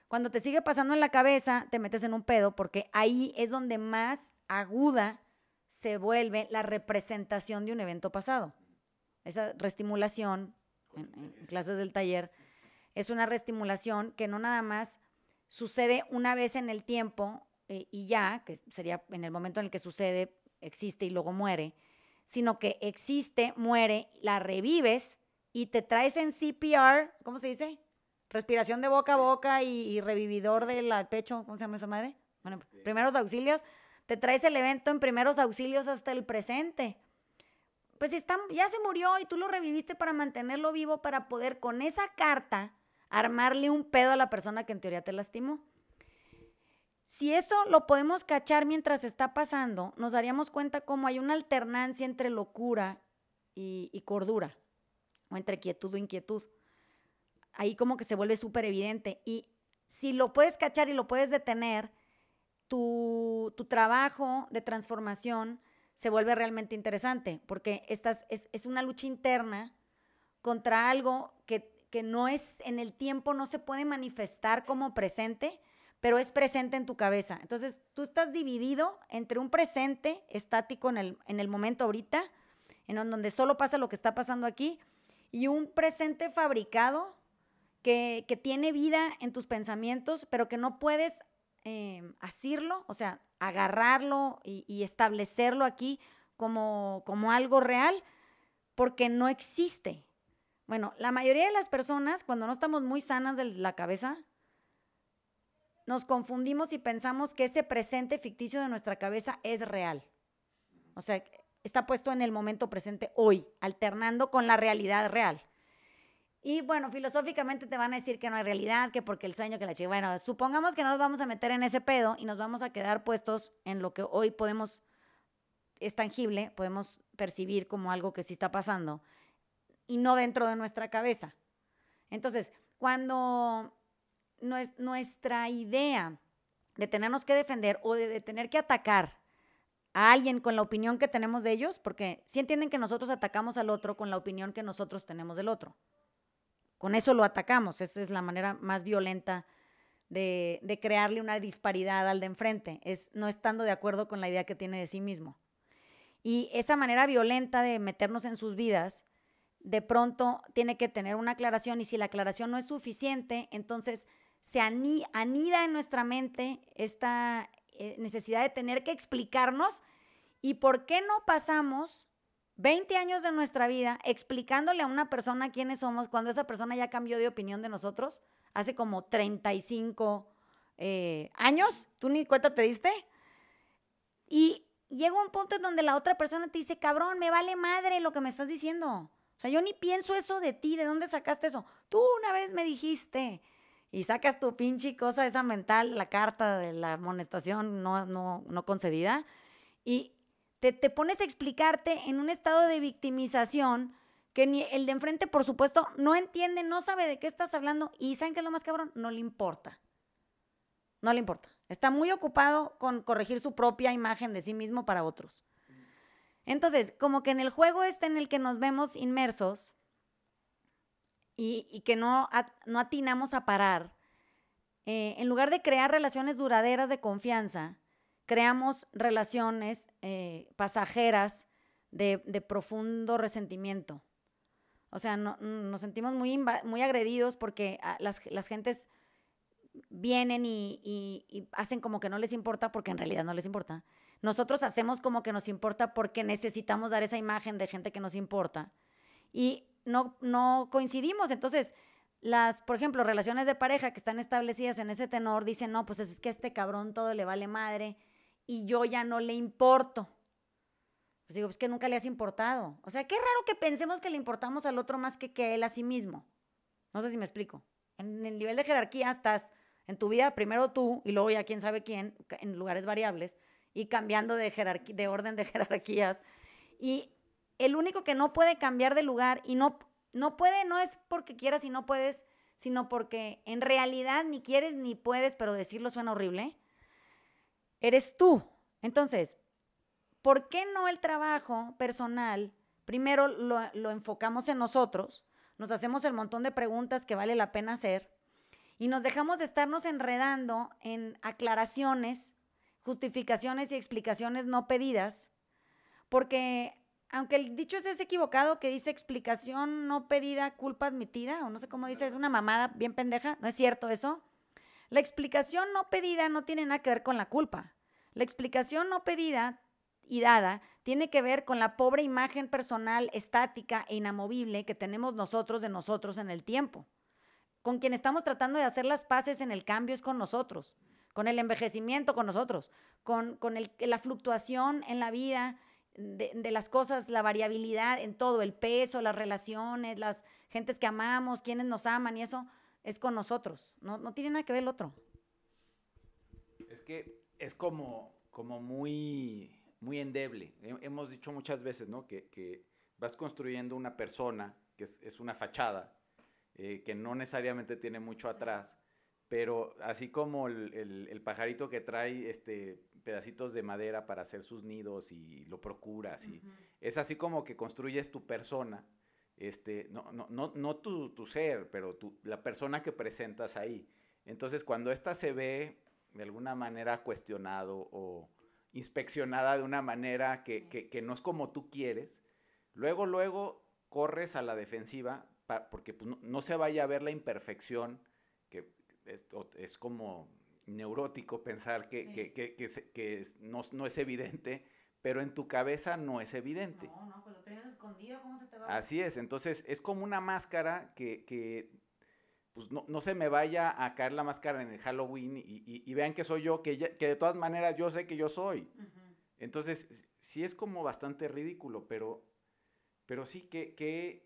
Cuando te sigue pasando en la cabeza, te metes en un pedo porque ahí es donde más aguda se vuelve la representación de un evento pasado. Esa reestimulación, en, clases del taller, es una reestimulación que no nada más sucede una vez en el tiempo eh, y ya, que sería en el momento en el que sucede, existe y luego muere, sino que existe, muere, la revives y te traes en CPR, ¿cómo se dice? Respiración de boca a boca y, y revividor del pecho, ¿cómo se llama esa madre? Bueno, primeros auxilios, te traes el evento en primeros auxilios hasta el presente pues está, ya se murió y tú lo reviviste para mantenerlo vivo, para poder con esa carta armarle un pedo a la persona que en teoría te lastimó. Si eso lo podemos cachar mientras está pasando, nos daríamos cuenta cómo hay una alternancia entre locura y, cordura, o entre quietud o inquietud. Ahí como que se vuelve súper evidente. Y si lo puedes cachar y lo puedes detener, tu trabajo de transformación se vuelve realmente interesante, porque es, una lucha interna contra algo que, no es, en el tiempo no se puede manifestar como presente, pero es presente en tu cabeza. Entonces, tú estás dividido entre un presente estático en el, en el momento ahorita, en donde solo pasa lo que está pasando aquí, y un presente fabricado que, que tiene vida en tus pensamientos, pero que no puedes eh, asirlo, o sea, agarrarlo y, y establecerlo aquí como, como algo real, porque no existe. Bueno, la mayoría de las personas, cuando no estamos muy sanas de la cabeza, nos confundimos y pensamos que ese presente ficticio de nuestra cabeza es real. O sea, está puesto en el momento presente hoy, alternando con la realidad real. Y bueno, filosóficamente te van a decir que no hay realidad, que porque el sueño, que la chica. Bueno, supongamos que no nos vamos a meter en ese pedo y nos vamos a quedar puestos en lo que hoy podemos, es tangible, podemos percibir como algo que sí está pasando y no dentro de nuestra cabeza. Entonces, cuando es nuestra idea de tenernos que defender o de, tener que atacar a alguien con la opinión que tenemos de ellos, porque sí entienden que nosotros atacamos al otro con la opinión que nosotros tenemos del otro. Con eso lo atacamos. Esa es la manera más violenta de, crearle una disparidad al de enfrente. Es no estando de acuerdo con la idea que tiene de sí mismo. Y esa manera violenta de meternos en sus vidas, de pronto tiene que tener una aclaración y si la aclaración no es suficiente, entonces se anida en nuestra mente esta eh, necesidad de tener que explicarnos y por qué no pasamos 20 años de nuestra vida explicándole a una persona quiénes somos cuando esa persona ya cambió de opinión de nosotros hace como 35 eh, años, tú ni cuenta te diste. Y llega un punto en donde la otra persona te dice, cabrón, me vale madre lo que me estás diciendo. O sea, yo ni pienso eso de ti, ¿de dónde sacaste eso? Tú una vez me dijiste y sacas tu pinche cosa esa mental, la carta de la amonestación no, no, no concedida, y te, pones a explicarte en un estado de victimización que ni el de enfrente, por supuesto, no entiende, no sabe de qué estás hablando y ¿saben que es lo más cabrón? No le importa. No le importa. Está muy ocupado con corregir su propia imagen de sí mismo para otros. Entonces, como que en el juego este en el que nos vemos inmersos y, que no, atinamos a parar, eh, en lugar de crear relaciones duraderas de confianza, creamos relaciones eh, pasajeras de, profundo resentimiento. O sea, mm, nos sentimos muy, muy agredidos porque ah, las, gentes vienen y, hacen como que no les importa porque en realidad no les importa. Nosotros hacemos como que nos importa porque necesitamos dar esa imagen de gente que nos importa. Y no, coincidimos. Entonces, las, por ejemplo, relaciones de pareja que están establecidas en ese tenor dicen, no, pues es que este cabrón todo le vale madre, y yo ya no le importo. Pues digo, pues que nunca le has importado. O sea, qué raro que pensemos que le importamos al otro más que, que él a sí mismo. No sé si me explico. En el nivel de jerarquía estás en tu vida primero tú y luego ya quién sabe quién, en lugares variables, y cambiando de, jerarquía, de orden de [LAUGHS] jerarquías. Y el único que no puede cambiar de lugar y no, no puede, no es porque quieras y no puedes, sino porque en realidad ni quieres ni puedes, pero decirlo suena horrible eres tú. Entonces, ¿por qué no el trabajo personal? Primero lo, enfocamos en nosotros, nos hacemos el montón de preguntas que vale la pena hacer y nos dejamos de estarnos enredando en aclaraciones, justificaciones y explicaciones no pedidas, porque aunque el dicho ese es equivocado, que dice explicación no pedida, culpa admitida, o no sé cómo dice, es una mamada bien pendeja, no es cierto eso. La explicación no pedida no tiene nada que ver con la culpa. La explicación no pedida y dada tiene que ver con la pobre imagen personal estática e inamovible que tenemos nosotros de nosotros en el tiempo. Con quien estamos tratando de hacer las paces en el cambio es con nosotros, con el envejecimiento con nosotros, con, la fluctuación en la vida de, de, las cosas, la variabilidad en todo, el peso, las relaciones, las gentes que amamos, quienes nos aman y eso es con nosotros, no, tiene nada que ver el otro. Es que es como, como muy, muy endeble. Hemos dicho muchas veces, ¿no? Que, vas construyendo una persona, que es, una fachada, eh, que no necesariamente tiene mucho atrás, pero así como el, el, pajarito que trae este, pedacitos de madera para hacer sus nidos y lo procuras, es así como que construyes tu persona este, no, no, no, no tu, tu, ser, pero tu, la persona que presentas ahí. Entonces, cuando ésta se ve de alguna manera cuestionado o inspeccionada de una manera que, que, no es como tú quieres, luego, luego corres a la defensiva porque pues, no, se vaya a ver la imperfección, que es, es como neurótico pensar que, que no, es evidente, pero en tu cabeza no es evidente. No, no, Así es, entonces es como una máscara que, pues, no, se me vaya a caer la máscara en el Halloween y, vean que soy yo, que, de todas maneras yo sé que yo soy. Entonces, sí es como bastante ridículo, pero, pero sí, que,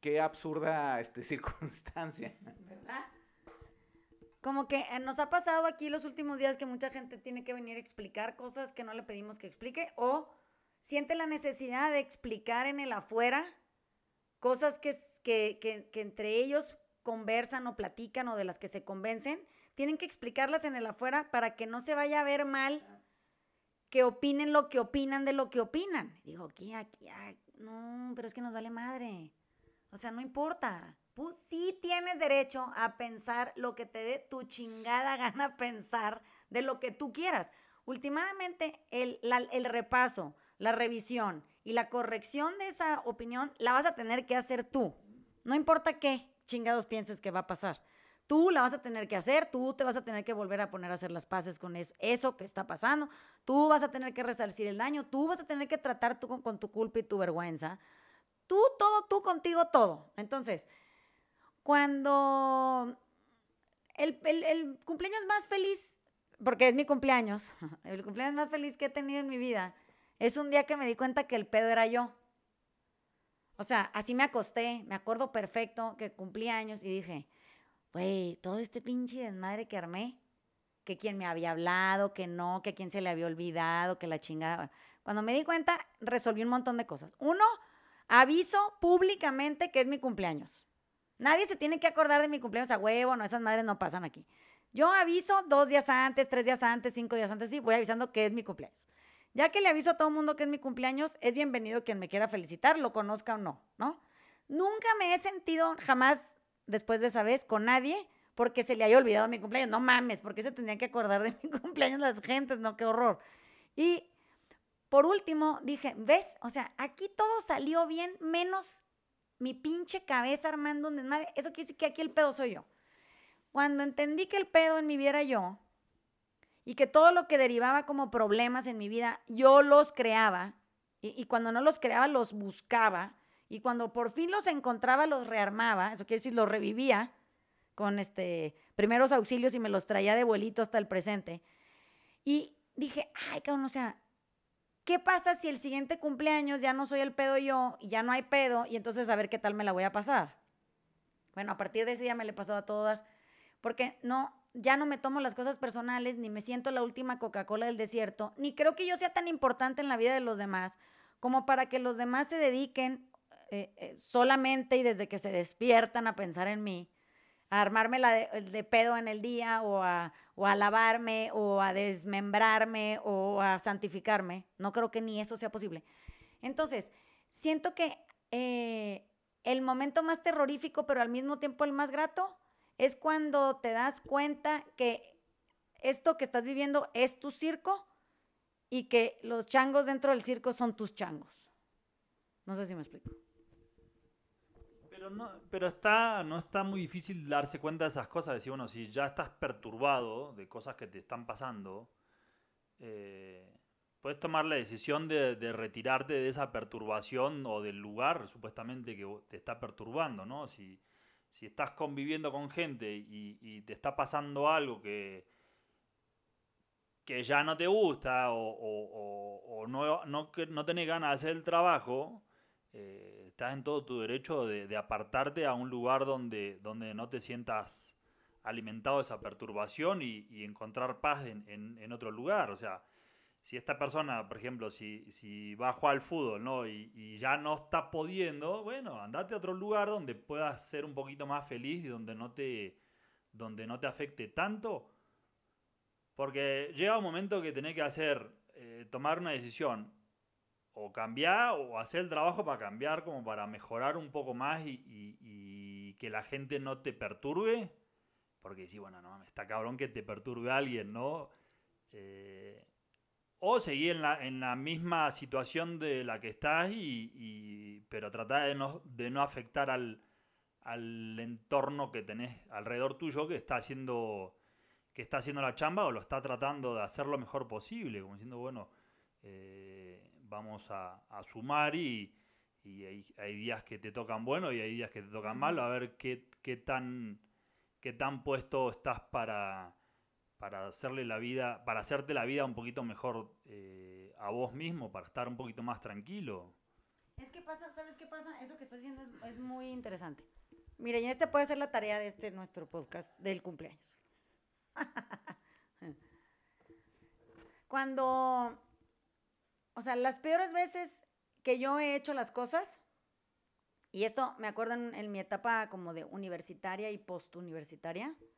qué absurda este, [LAUGHS] circunstancia. ¿Verdad? Como que eh, nos ha pasado aquí los últimos días que mucha gente tiene que venir a explicar cosas que no le pedimos que explique o siente la necesidad de explicar en el afuera cosas que, que, que, que entre ellos conversan o platican o de las que se convencen, tienen que explicarlas en el afuera para que no se vaya a ver mal que opinen lo que opinan de lo que opinan. Digo, aquí, aquí, no, pero es que nos vale madre. O sea, no importa. Pues sí tienes derecho a pensar lo que te dé tu chingada [LAUGHS] gana pensar de lo que tú quieras. Últimamente, el, la, el repaso, la revisión y la corrección de esa opinión la vas a tener que hacer tú. No importa qué chingados pienses que va a pasar. Tú la vas a tener que hacer, tú te vas a tener que volver a poner a hacer las paces con eso, que está pasando, tú vas a tener que resarcir el daño, tú vas a tener que tratar tú con, tu culpa y tu vergüenza, tú todo, tú contigo todo. Entonces, cuando el, el cumpleaños más feliz, porque es mi cumpleaños, [LAUGHS] el cumpleaños más feliz que he tenido en mi vida, es un día que me di cuenta que el pedo era yo. O sea, así me acosté, me acuerdo perfecto que cumplí años y dije, güey, todo este pinche desmadre que armé, que quien me había hablado, que no, que a quien se le había olvidado, que la chingada. Cuando me di cuenta, resolví un montón de cosas. Uno, aviso públicamente que es mi cumpleaños. Nadie se tiene que acordar de mi cumpleaños a huevo, no, esas madres no pasan aquí. Yo aviso dos días antes, tres días antes, cinco días antes, sí, voy avisando que es mi cumpleaños. Ya que le aviso a todo el mundo que es mi cumpleaños, es bienvenido quien me quiera felicitar, lo conozca o no, ¿no? Nunca me he sentido jamás después de esa vez con nadie porque se le haya olvidado mi cumpleaños. No mames, porque se tendrían que acordar de [LAUGHS] mi cumpleaños las gentes, no, qué horror. Y por último, dije, ¿ves? O sea, aquí todo salió bien, menos mi pinche cabeza armando un desmadre. Eso quiere decir que aquí el pedo soy yo. Cuando entendí que el pedo en mi vida era yo, y que todo lo que derivaba como problemas en mi vida, yo los creaba y, cuando no los creaba, los buscaba y cuando por fin los encontraba, los rearmaba, eso quiere decir, los revivía con este, primeros auxilios y me los traía de vuelito hasta el presente. Y dije, ay, cabrón, o sea, ¿qué pasa si el siguiente cumpleaños ya no soy el pedo yo y ya no hay pedo y entonces a ver qué tal me la voy a pasar? Bueno, a partir de ese día me le pasaba a todas porque no, ya no me tomo las cosas personales, ni me siento la última Coca-Cola del desierto, ni creo que yo sea tan importante en la vida de los demás como para que los demás se dediquen eh, eh, solamente y desde que se despiertan a pensar en mí, a armarme de, pedo en el día o a, o a lavarme o a desmembrarme o a santificarme. No creo que ni eso sea posible. Entonces, siento que eh, el momento más terrorífico, pero al mismo tiempo el más grato, es cuando te das cuenta que esto que estás viviendo es tu circo y que los changos dentro del circo son tus changos. No sé si me explico. Pero, no, pero está, no está muy difícil darse cuenta de esas cosas. Decir, bueno, si ya estás perturbado de cosas que te están pasando, eh, puedes tomar la decisión de, de, retirarte de esa perturbación o del lugar supuestamente que te está perturbando, ¿no? Si, si estás conviviendo con gente y, te está pasando algo que, que ya no te gusta o, o, no, no, tenés ganas de hacer el trabajo, eh, estás en todo tu derecho de, apartarte a un lugar donde, donde no te sientas alimentado esa perturbación y, encontrar paz en, en, en, otro lugar. O sea, si esta persona, por ejemplo, si, si va a jugar al fútbol ¿no? Y, ya no está pudiendo, bueno, andate a otro lugar donde puedas ser un poquito más feliz y donde no te, donde no te afecte tanto. Porque llega un momento que tenés que hacer, eh, tomar una decisión. O cambiar o hacer el trabajo para cambiar, como para mejorar un poco más y, que la gente no te perturbe. Porque si, bueno, no mames, está cabrón que te perturbe alguien, ¿no? Eh, o seguir en la, misma situación de la que estás, y, pero tratar de no, afectar al, entorno que tenés alrededor tuyo que está haciendo que está haciendo la chamba o lo está tratando de hacer lo mejor posible, como diciendo, bueno, eh, vamos a, sumar y, hay, días que te tocan bueno y hay días que te tocan malo, a ver qué tan, qué tan puesto estás para para hacerle la vida, para hacerte la vida un poquito mejor eh, a vos mismo, para estar un poquito más tranquilo. Es que pasa, ¿sabes qué pasa? Eso que estás diciendo es, es muy interesante. Miren, esta puede ser la tarea de este nuestro podcast del cumpleaños. [LAUGHS] Cuando, o sea, las peores veces que yo he hecho las cosas, y esto me acuerdo en, mi etapa como de universitaria y postuniversitaria, universitaria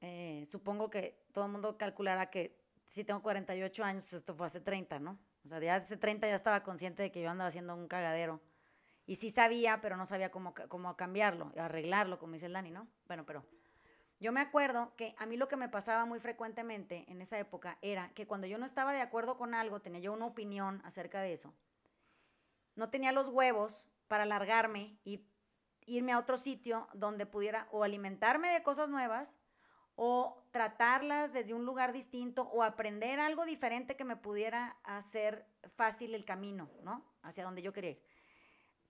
eh, supongo que todo el mundo calculará que si tengo 48 años, pues esto fue hace 30, ¿no? O sea, ya hace 30 ya estaba consciente de que yo andaba haciendo un cagadero. Y sí sabía, pero no sabía cómo, cómo cambiarlo, arreglarlo, como dice el Dani, ¿no? Bueno, pero yo me acuerdo que a mí lo que me pasaba muy frecuentemente en esa época era que cuando yo no estaba de acuerdo con algo, tenía yo una opinión acerca de eso, no tenía los huevos para largarme y irme a otro sitio donde pudiera o alimentarme de cosas nuevas o tratarlas desde un lugar distinto o aprender algo diferente que me pudiera hacer fácil el camino, ¿no? Hacia donde yo quería ir.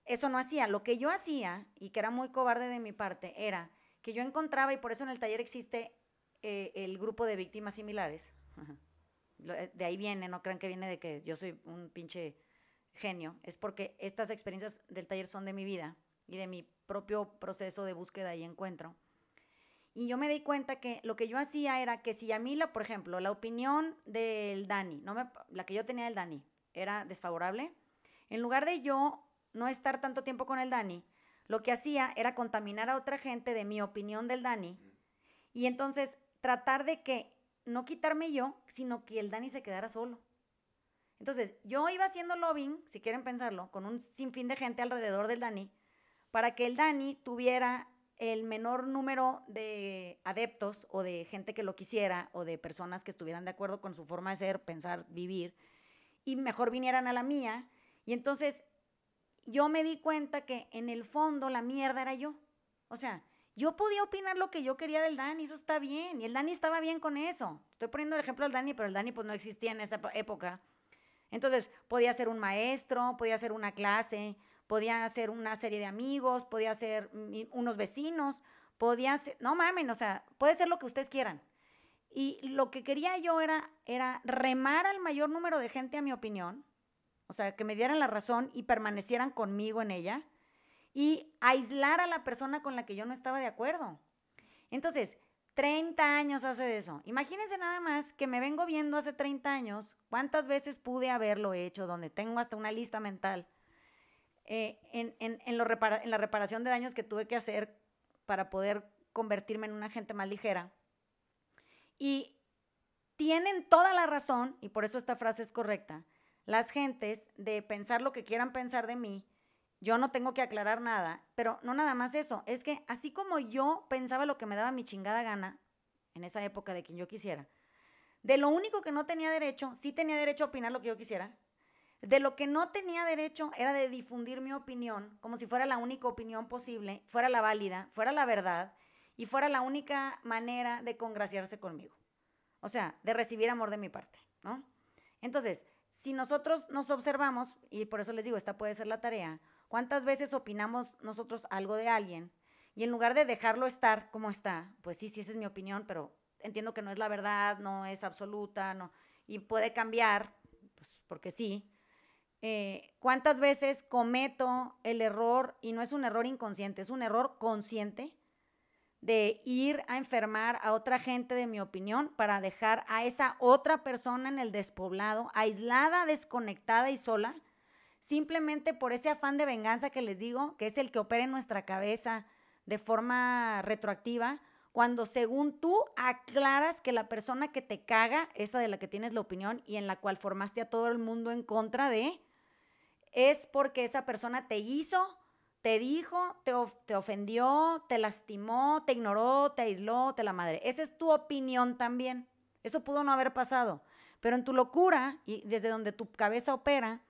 Eso no hacía. Lo que yo hacía, y que era muy cobarde de mi parte, era que yo encontraba, y por eso en el taller existe eh, el grupo de víctimas similares. [LAUGHS] Eh, de ahí viene, no crean que viene de que yo soy un pinche genio. Es porque estas experiencias del taller son de mi vida y de mi propio proceso de búsqueda y encuentro. Y yo me di cuenta que lo que yo hacía era que si a mí, por ejemplo, la opinión del Dani, no me, la que yo tenía del Dani, era desfavorable, en lugar de yo no estar tanto tiempo con el Dani, lo que hacía era contaminar a otra gente de mi opinión del Dani mm. y entonces tratar de que no quitarme yo, sino que el Dani se quedara solo. Entonces, yo iba haciendo lobbying, si quieren pensarlo, con un sinfín de gente alrededor del Dani, para que el Dani tuviera el menor número de adeptos o de gente que lo quisiera o de personas que estuvieran de acuerdo con su forma de ser, pensar, vivir, y mejor vinieran a la mía. Y entonces yo me di cuenta que en el fondo la mierda era yo. O sea, yo podía opinar lo que yo quería del Dani, eso está bien. Y el Dani estaba bien con eso. Estoy poniendo el ejemplo del Dani, pero el Dani pues no existía en esa época. Entonces, podía ser un maestro, podía ser una clase, podía ser una serie de amigos, podía ser unos vecinos, podía ser, no mamen, o sea, puede ser lo que ustedes quieran. Y lo que quería yo era, era remar al mayor número de gente a mi opinión, o sea, que me dieran la razón y permanecieran conmigo en ella, y aislar a la persona con la que yo no estaba de acuerdo. Entonces, 30 años hace de eso. Imagínense nada más que me vengo viendo hace 30 años cuántas veces pude haberlo hecho, donde tengo hasta una lista mental eh, en, en la reparación de daños que tuve que hacer para poder convertirme en una gente más ligera. Y tienen toda la razón, y por eso esta frase es correcta, las gentes de pensar lo que quieran pensar de mí, yo no tengo que aclarar nada, pero no nada más eso, es que así como yo pensaba lo que me daba mi chingada gana, en esa época de quien yo quisiera, de lo único que no tenía derecho, sí tenía derecho a opinar lo que yo quisiera, de lo que no tenía derecho era de difundir mi opinión como si fuera la única opinión posible, fuera la válida, fuera la verdad y fuera la única manera de congraciarse conmigo. O sea, de recibir amor de mi parte, ¿no? Entonces, si nosotros nos observamos, y por eso les digo, esta puede ser la tarea, ¿cuántas veces opinamos nosotros algo de alguien? Y en lugar de dejarlo estar como está, pues sí, sí, esa es mi opinión, pero entiendo que no es la verdad, no es absoluta, no, y puede cambiar, pues porque sí, eh, cuántas veces cometo el error, y no es un error inconsciente, es un error consciente, de ir a enfermar a otra gente de mi opinión para dejar a esa otra persona en el despoblado, aislada, desconectada y sola, simplemente por ese afán de venganza que les digo, que es el que opera en nuestra cabeza de forma retroactiva, cuando según tú aclaras que la persona que te caga, esa de la que tienes la opinión y en la cual formaste a todo el mundo en contra de, es porque esa persona te hizo, te dijo, te, ofendió, te lastimó, te ignoró, te aisló, te la madre. Esa es tu opinión también. Eso pudo no haber pasado. Pero en tu locura y desde donde tu cabeza opera,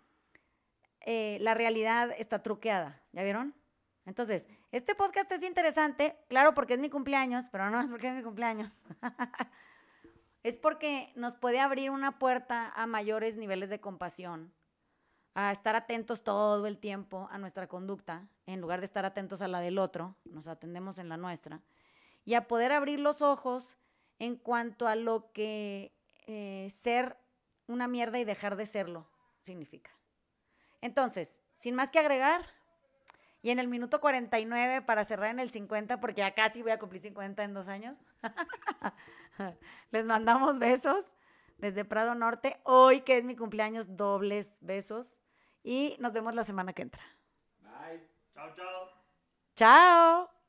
eh, la realidad está truqueada. ¿Ya vieron? Entonces, este podcast es interesante, claro, porque es mi cumpleaños, pero no es porque es mi cumpleaños. [LAUGHS] es porque nos puede abrir una puerta a mayores niveles de compasión a estar atentos todo el tiempo a nuestra conducta, en lugar de estar atentos a la del otro, nos atendemos en la nuestra, y a poder abrir los ojos en cuanto a lo que eh, ser una mierda y dejar de serlo significa. Entonces, sin más que agregar, y en el minuto 49 para cerrar en el 50, porque ya casi voy a cumplir 50 en dos años, [LAUGHS] les mandamos besos desde Prado Norte. Hoy, que es mi cumpleaños, dobles besos. Y nos vemos la semana que entra. Bye. Chao, chao. Chao.